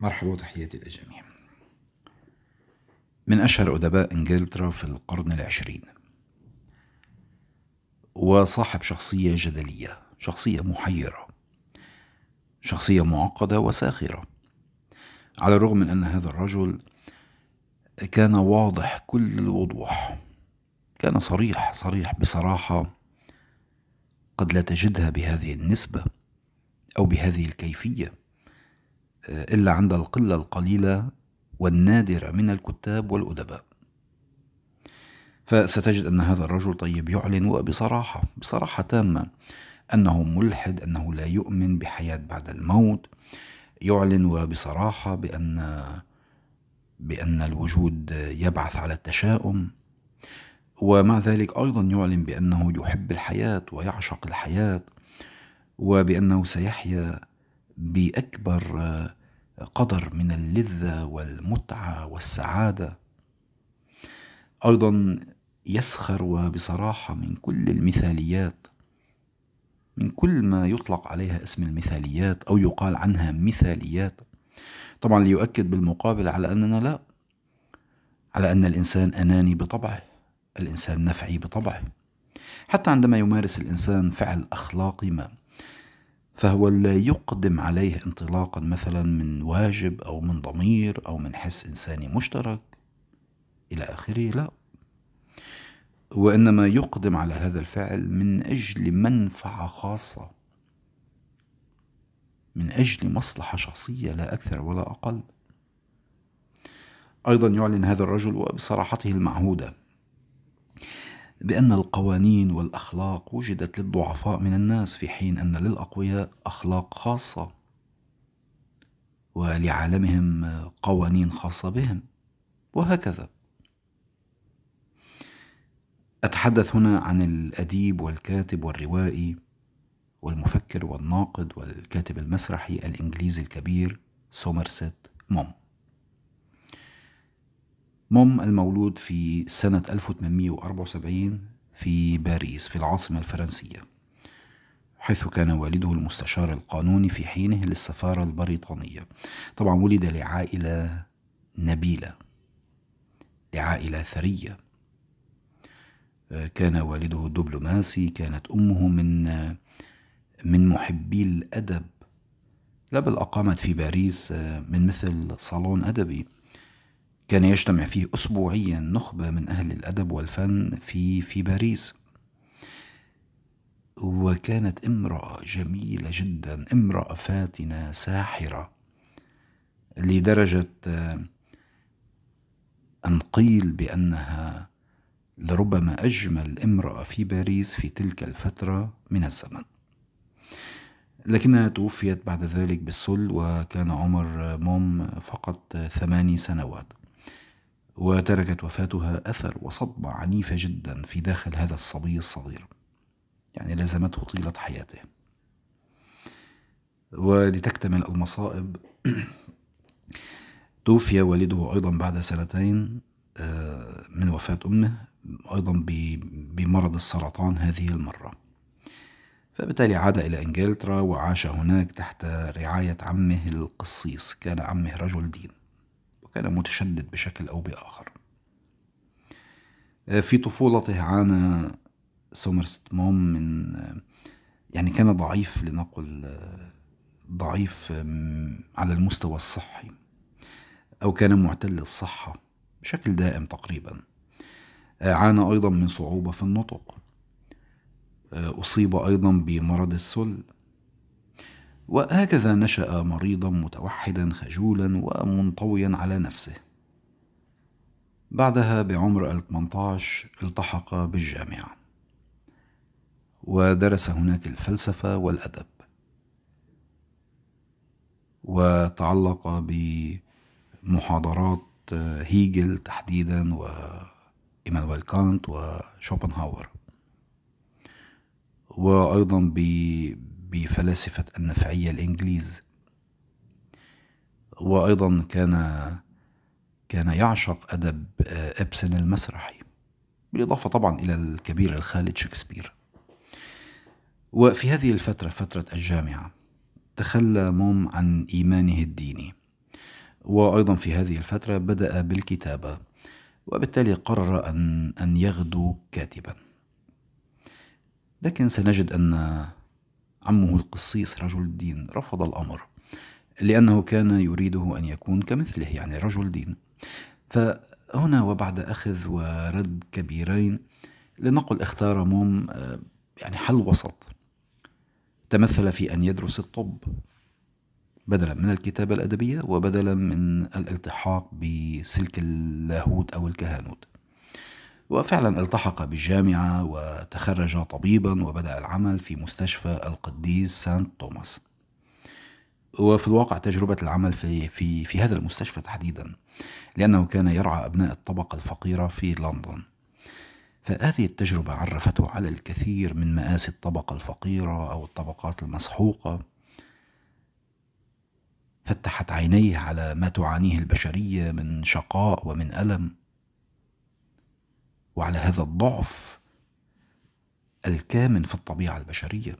مرحبا وتحياتي للجميع من أشهر أدباء إنجلترا في القرن العشرين وصاحب شخصية جدلية شخصية محيرة شخصية معقدة وساخرة على الرغم من أن هذا الرجل كان واضح كل الوضوح كان صريح صريح بصراحة قد لا تجدها بهذه النسبة أو بهذه الكيفية إلا عند القلة القليلة والنادرة من الكتاب والأدباء فستجد أن هذا الرجل طيب يعلن وبصراحة بصراحة تامة أنه ملحد أنه لا يؤمن بحياة بعد الموت يعلن وبصراحة بأن بأن الوجود يبعث على التشاؤم ومع ذلك أيضا يعلن بأنه يحب الحياة ويعشق الحياة وبأنه سيحيا باكبر آه، قدر من اللذه والمتعه والسعاده ايضا يسخر وبصراحه من كل المثاليات من كل ما يطلق عليها اسم المثاليات او يقال عنها مثاليات طبعا ليؤكد بالمقابل على اننا لا على ان الانسان اناني بطبعه الانسان نفعي بطبعه حتى عندما يمارس الانسان فعل اخلاقي ما فهو لا يقدم عليه انطلاقا مثلا من واجب أو من ضمير أو من حس إنساني مشترك إلى آخره لا وإنما يقدم على هذا الفعل من أجل منفعة خاصة من أجل مصلحة شخصية لا أكثر ولا أقل أيضا يعلن هذا الرجل وبصراحته المعهودة بأن القوانين والأخلاق وجدت للضعفاء من الناس في حين أن للأقوياء أخلاق خاصة ولعالمهم قوانين خاصة بهم وهكذا أتحدث هنا عن الأديب والكاتب والروائي والمفكر والناقد والكاتب المسرحي الإنجليزي الكبير سومرست موم موم المولود في سنة 1874 في باريس في العاصمة الفرنسية حيث كان والده المستشار القانوني في حينه للسفارة البريطانية طبعا ولد لعائلة نبيلة لعائلة ثرية كان والده دبلوماسي كانت أمه من من محبي الأدب لا بل أقامت في باريس آه، من مثل صالون أدبي كان يجتمع فيه أسبوعيا نخبة من أهل الأدب والفن في في باريس وكانت امرأة جميلة جدا امرأة فاتنة ساحرة لدرجة آه، أن قيل بأنها لربما أجمل امرأة في باريس في تلك الفترة من الزمن لكنها توفيت بعد ذلك بالسل وكان عمر موم فقط ثماني سنوات وتركت وفاتها أثر وصدمة عنيفة جدا في داخل هذا الصبي الصغير يعني لازمته طيلة حياته ولتكتمل المصائب توفي والده أيضا بعد سنتين آه، من وفاة أمه أيضا بمرض السرطان هذه المرة فبالتالي عاد إلى إنجلترا وعاش هناك تحت رعاية عمه القصيص كان عمه رجل دين كان متشدد بشكل أو بآخر آه، في طفولته عانى سومرست موم من آه، يعني كان ضعيف لنقل آه، ضعيف على المستوى الصحي أو كان معتل الصحة بشكل دائم تقريبا عانى أيضا من صعوبة في النطق أصيب أيضا بمرض السل وهكذا نشا مريضا متوحدا خجولا ومنطويا على نفسه بعدها بعمر ال 18 التحق بالجامعه ودرس هناك الفلسفه والادب وتعلق بمحاضرات هيجل تحديدا وإيمانويل كانت وشوبنهاور وأيضا بفلاسفة النفعية الإنجليز وأيضا كان كان يعشق أدب آه، إبسن المسرحي بالإضافة طبعا إلى الكبير الخالد شكسبير وفي هذه الفترة فترة الجامعة تخلى موم عن إيمانه الديني وأيضا في هذه الفترة بدأ بالكتابة وبالتالي قرر أن, أن يغدو كاتبا لكن سنجد أن عمه القسيس رجل الدين رفض الأمر لأنه كان يريده أن يكون كمثله يعني رجل دين فهنا وبعد أخذ ورد كبيرين لنقل اختار موم آه، يعني حل وسط تمثل في أن يدرس الطب بدلا من الكتابة الأدبية وبدلا من الالتحاق بسلك اللاهوت أو الكهانوت وفعلا التحق بالجامعة وتخرج طبيبا وبدأ العمل في مستشفى القديس سانت توماس وفي الواقع تجربة العمل في, في, في هذا المستشفى تحديدا لأنه كان يرعى أبناء الطبقة الفقيرة في لندن فهذه التجربة عرفته على الكثير من مآسي الطبقة الفقيرة أو الطبقات المسحوقة فتحت عينيه على ما تعانيه البشرية من شقاء ومن ألم وعلى هذا الضعف الكامن في الطبيعه البشريه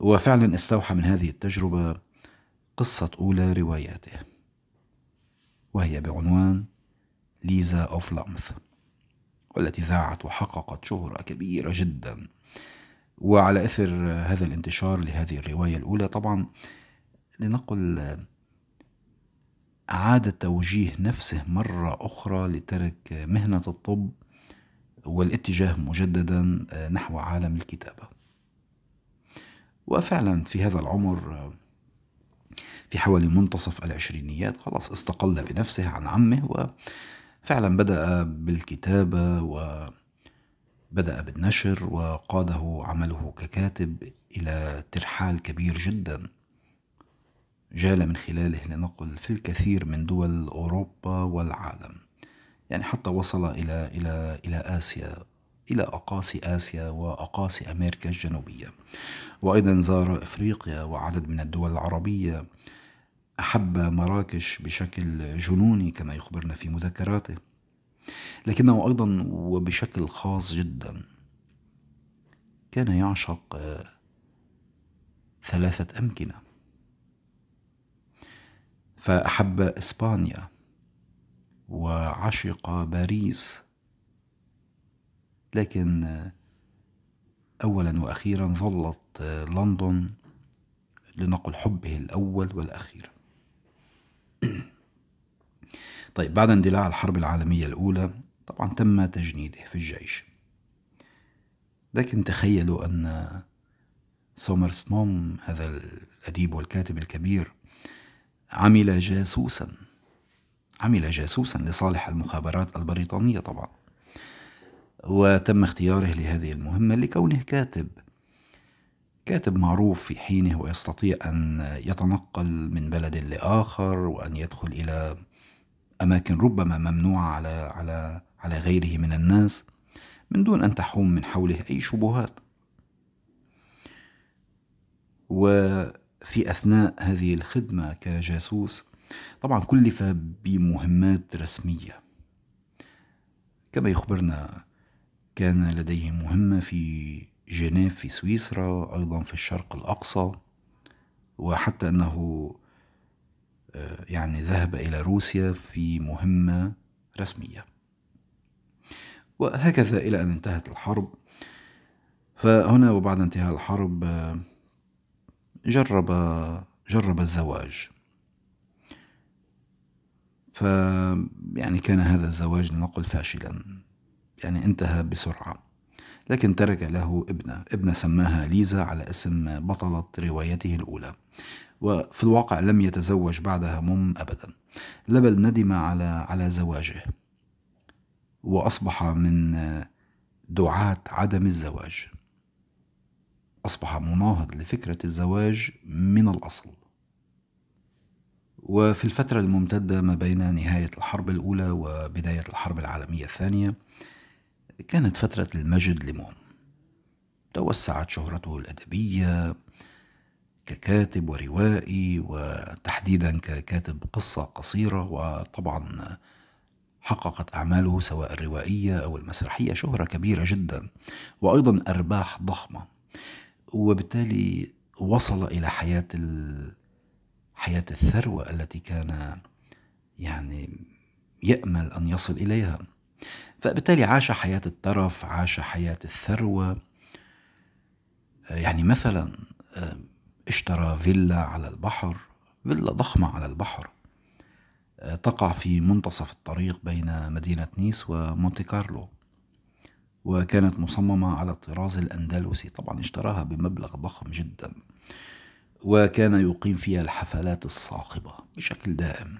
وفعلا استوحى من هذه التجربه قصه اولى رواياته وهي بعنوان ليزا اوف لامث والتي ذاعت وحققت شهره كبيره جدا وعلى اثر هذا الانتشار لهذه الروايه الاولى طبعا لنقل أعاد توجيه نفسه مرة أخرى لترك مهنة الطب والاتجاه مجددا آه، نحو عالم الكتابة وفعلا في هذا العمر آه، في حوالي منتصف العشرينيات خلاص استقل بنفسه عن عمه وفعلا بدأ بالكتابة وبدأ بالنشر وقاده عمله ككاتب إلى ترحال كبير جدا جال من خلاله لنقل في الكثير من دول أوروبا والعالم يعني حتى وصل إلى, إلى, إلى آسيا إلى أقاصي آسيا وأقاصي أمريكا الجنوبية وأيضا زار إفريقيا وعدد من الدول العربية أحب مراكش بشكل جنوني كما يخبرنا في مذكراته لكنه أيضا وبشكل خاص جدا كان يعشق ثلاثة أمكنة فأحب إسبانيا وعشق باريس لكن أولا وأخيرا ظلت لندن لنقل حبه الأول والأخير طيب بعد اندلاع الحرب العالمية الأولى طبعا تم تجنيده في الجيش لكن تخيلوا أن سومرسنوم هذا الأديب والكاتب الكبير عمل جاسوسا عمل جاسوسا لصالح المخابرات البريطانية طبعا وتم اختياره لهذه المهمة لكونه كاتب كاتب معروف في حينه ويستطيع أن يتنقل من بلد لآخر وأن يدخل إلى أماكن ربما ممنوعة على على على غيره من الناس من دون أن تحوم من حوله أي شبهات و في أثناء هذه الخدمة كجاسوس طبعا كلف بمهمات رسمية كما يخبرنا كان لديه مهمة في جنيف في سويسرا أيضا في الشرق الأقصى وحتى أنه آه، يعني ذهب إلى روسيا في مهمة رسمية وهكذا إلى أن انتهت الحرب فهنا وبعد انتهاء الحرب آه، جرب جرب الزواج ف يعني كان هذا الزواج لنقل فاشلا يعني انتهى بسرعة لكن ترك له ابنة ابنة سماها ليزا على اسم بطلة روايته الأولى وفي الواقع لم يتزوج بعدها مم أبدا لبل ندم على على زواجه وأصبح من دعاة عدم الزواج أصبح مناهض لفكرة الزواج من الأصل وفي الفترة الممتدة ما بين نهاية الحرب الأولى وبداية الحرب العالمية الثانية كانت فترة المجد لمون توسعت شهرته الأدبية ككاتب وروائي وتحديدا ككاتب قصة قصيرة وطبعا حققت أعماله سواء الروائية أو المسرحية شهرة كبيرة جدا وأيضا أرباح ضخمة وبالتالي وصل إلى حياة حياة الثروة التي كان يعني يأمل أن يصل إليها فبالتالي عاش حياة الترف عاش حياة الثروة يعني مثلا آه، اشترى فيلا على البحر فيلا ضخمة على البحر آه، تقع في منتصف الطريق بين مدينة نيس ومونتي كارلو وكانت مصممة على الطراز الأندلسي طبعا اشتراها بمبلغ ضخم جدا وكان يقيم فيها الحفلات الصاخبة بشكل دائم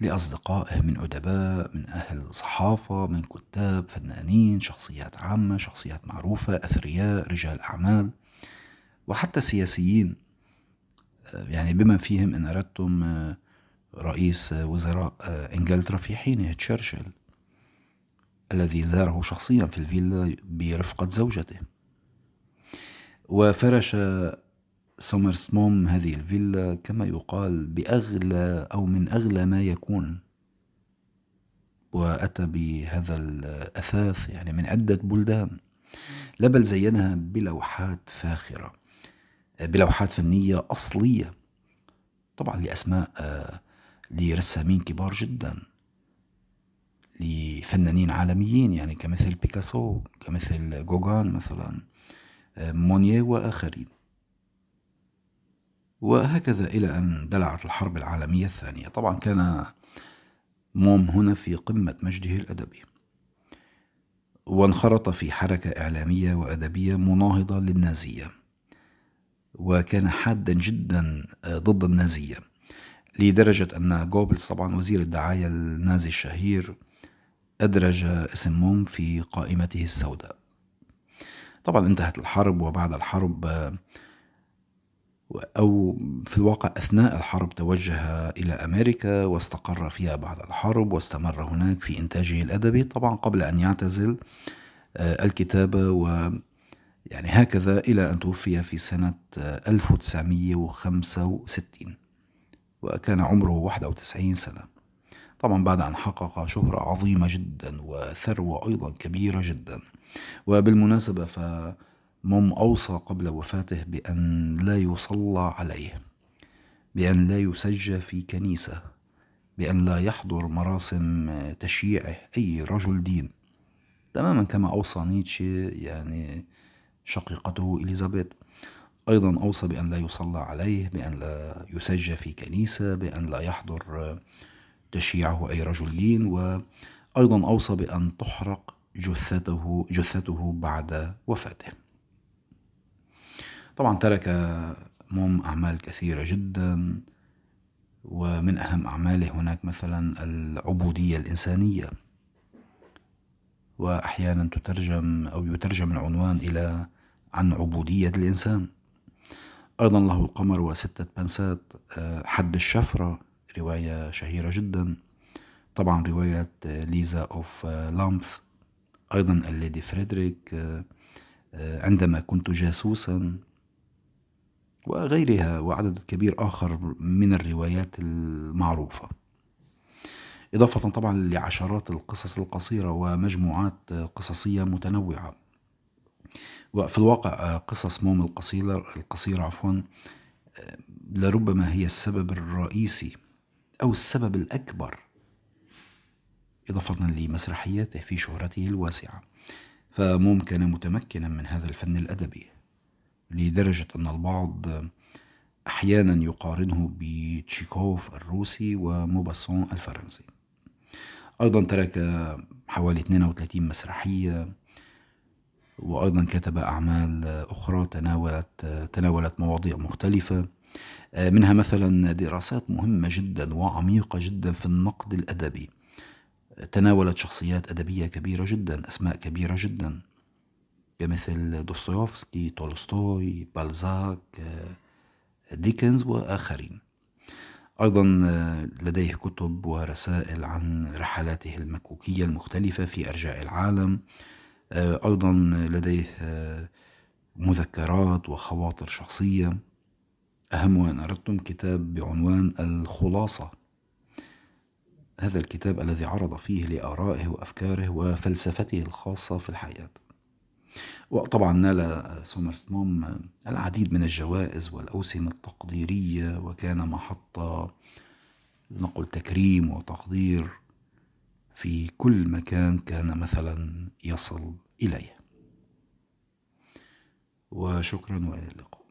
لأصدقائه من أدباء من أهل صحافة من كتاب فنانين شخصيات عامة شخصيات معروفة أثرياء رجال أعمال وحتى سياسيين يعني بما فيهم إن أردتم آه، رئيس آه، وزراء آه، إنجلترا في حينه تشرشل الذي زاره شخصيا في الفيلا برفقة زوجته وفرش سومرسموم هذه الفيلا كما يقال بأغلى أو من أغلى ما يكون وأتى بهذا الأثاث يعني من عدة بلدان لا بل زينها بلوحات فاخرة بلوحات فنية أصلية طبعا لأسماء لرسامين كبار جداً لفنانين عالميين يعني كمثل بيكاسو كمثل جوجان مثلا آه، مونيه وآخرين وهكذا إلى أن دلعت الحرب العالمية الثانية طبعا كان موم هنا في قمة مجده الأدبي وانخرط في حركة إعلامية وأدبية مناهضة للنازية وكان حادا جدا آه، ضد النازية لدرجة أن جوبلز طبعا وزير الدعاية النازي الشهير أدرج اسم موم في قائمته السوداء طبعا انتهت الحرب وبعد الحرب أو في الواقع أثناء الحرب توجه إلى أمريكا واستقر فيها بعد الحرب واستمر هناك في إنتاجه الأدبي طبعا قبل أن يعتزل آه، الكتابة و يعني هكذا إلى أن توفي في سنة 1965 آه، وكان عمره 91 سنة طبعا بعد أن حقق شهرة عظيمة جدا وثروة أيضا كبيرة جدا وبالمناسبة فمم أوصى قبل وفاته بأن لا يصلى عليه بأن لا يسجى في كنيسة بأن لا يحضر مراسم تشييعه أي رجل دين تماما كما أوصى نيتشه يعني شقيقته إليزابيث أيضا أوصى بأن لا يصلى عليه بأن لا يسجى في كنيسة بأن لا يحضر تشييعه أي رجل دين وأيضا أوصى بأن تحرق جثته جثته بعد وفاته طبعا ترك موم أعمال كثيرة جدا ومن أهم أعماله هناك مثلا العبودية الإنسانية وأحيانا تترجم أو يترجم العنوان إلى عن عبودية الإنسان أيضا له القمر وستة بنسات آه، حد الشفرة رواية شهيرة جدا طبعا رواية ليزا أوف آه، لامث أيضا الليدي فريدريك آه، آه، عندما كنت جاسوسا وغيرها وعدد كبير آخر من الروايات المعروفة إضافة طبعا لعشرات القصص القصيرة ومجموعات قصصية متنوعة وفي الواقع قصص موم القصيرة القصيرة عفوا لربما هي السبب الرئيسي أو السبب الأكبر إضافة لمسرحياته في شهرته الواسعة فموم كان متمكنا من هذا الفن الأدبي لدرجة أن البعض أحيانا يقارنه بتشيكوف الروسي وموباسون الفرنسي أيضا ترك حوالي 32 مسرحية وأيضا كتب أعمال أخرى تناولت تناولت مواضيع مختلفة آه، منها مثلا دراسات مهمة جدا وعميقة جدا في النقد الأدبي تناولت شخصيات أدبية كبيرة جدا أسماء كبيرة جدا كمثل دوستويفسكي تولستوي بالزاك آه، ديكنز وآخرين أيضا آه، لديه كتب ورسائل عن رحلاته المكوكية المختلفة في أرجاء العالم أيضا لديه مذكرات وخواطر شخصية أهم وإن أردتم كتاب بعنوان الخلاصة هذا الكتاب الذي عرض فيه لآرائه وأفكاره وفلسفته الخاصة في الحياة وطبعا نال موم العديد من الجوائز والأوسمة التقديرية وكان محطة نقل تكريم وتقدير في كل مكان كان مثلا يصل إليه وشكرا وإلى اللقاء